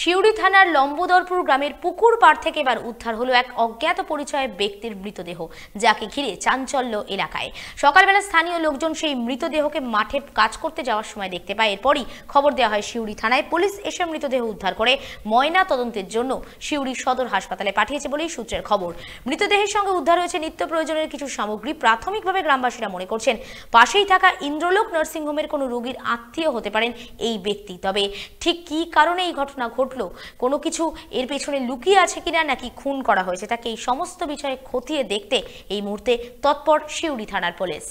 শিউরি থানার লম্বোদরপুর গ্রামের পুকুর পাড় থেকে এবার উদ্ধার হলো এক অজ্ঞাত পরিচয় ব্যক্তির মৃতদেহ যাকে ঘিরে চাঞ্চল্য এলাকায় সকালবেলা স্থানীয় লোকজন সেই মৃতদেহকে মাঠে কাজ করতে যাওয়ার সময় দেখতে পায় এরপরই খবর দেওয়া হয় শিউরি থানায় পুলিশ এসে মৃতদেহ উদ্ধার করে ময়না তদন্তের জন্য শিউরি সদর হাসপাতালে পাঠিয়েছে বলেই সূত্রের খবর মৃতদেহের সঙ্গে উদ্ধার হয়েছে নিত্য প্রয়োজনের কিছু সামগ্রী প্রাথমিকভাবে গ্রামবাসীরা মনে করছেন পাশেই থাকা ইন্দ্রলোক নার্সিংহোমের কোনো রোগীর আত্মীয় হতে পারেন এই ব্যক্তি তবে ঠিক কি কারণে এই ঘটনা ঘটল ঘটলো কোনো কিছু এর পেছনে লুকিয়ে আছে কিনা নাকি খুন করা হয়েছে তাকে এই সমস্ত বিষয়ে খতিয়ে দেখতে এই মুহূর্তে তৎপর শিউরি থানার পুলিশ